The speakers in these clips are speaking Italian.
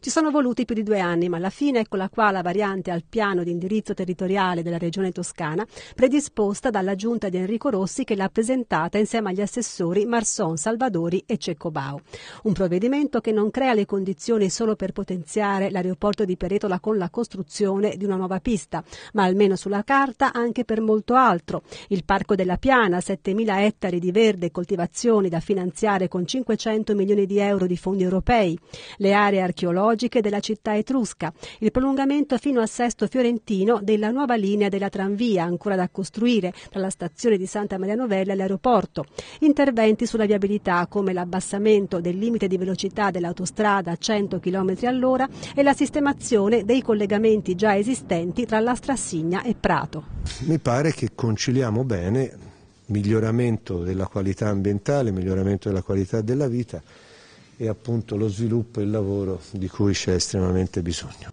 Ci sono voluti più di due anni, ma alla fine eccola qua la variante al piano di indirizzo territoriale della Regione Toscana, predisposta dalla giunta di Enrico Rossi che l'ha presentata insieme agli assessori Marson, Salvadori e Ceccobao. Un provvedimento che non crea le condizioni solo per potenziare l'aeroporto di Peretola con la costruzione di una nuova pista, ma almeno sulla carta anche per molto altro. Il Parco della Piana, 7.000 ettari di verde e coltivazioni da finanziare con 500 milioni di euro di fondi europei, le aree archeologiche archeologiche della città etrusca, il prolungamento fino a Sesto Fiorentino della nuova linea della tranvia ancora da costruire tra la stazione di Santa Maria Novella e l'aeroporto, interventi sulla viabilità come l'abbassamento del limite di velocità dell'autostrada a 100 km all'ora e la sistemazione dei collegamenti già esistenti tra la Strassigna e Prato. Mi pare che conciliamo bene miglioramento della qualità ambientale, miglioramento della qualità della vita e appunto lo sviluppo e il lavoro di cui c'è estremamente bisogno.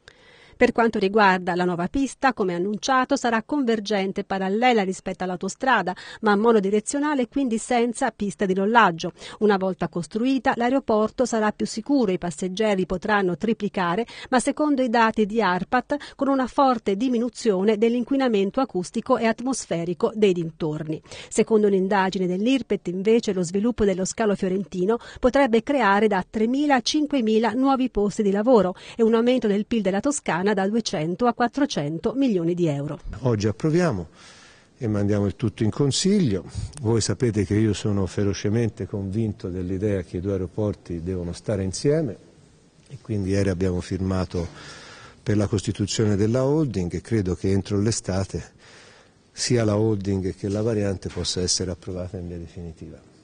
Per quanto riguarda la nuova pista, come annunciato, sarà convergente parallela rispetto all'autostrada, ma monodirezionale quindi senza pista di rollaggio. Una volta costruita, l'aeroporto sarà più sicuro, i passeggeri potranno triplicare, ma secondo i dati di ARPAT, con una forte diminuzione dell'inquinamento acustico e atmosferico dei dintorni. Secondo un'indagine dell'IRPET, invece, lo sviluppo dello scalo fiorentino potrebbe creare da 3.000 a 5.000 nuovi posti di lavoro e un aumento del PIL della Toscana settimana da 200 a 400 milioni di euro. Oggi approviamo e mandiamo il tutto in consiglio. Voi sapete che io sono ferocemente convinto dell'idea che i due aeroporti devono stare insieme e quindi ieri abbiamo firmato per la costituzione della holding e credo che entro l'estate sia la holding che la variante possa essere approvata in via definitiva.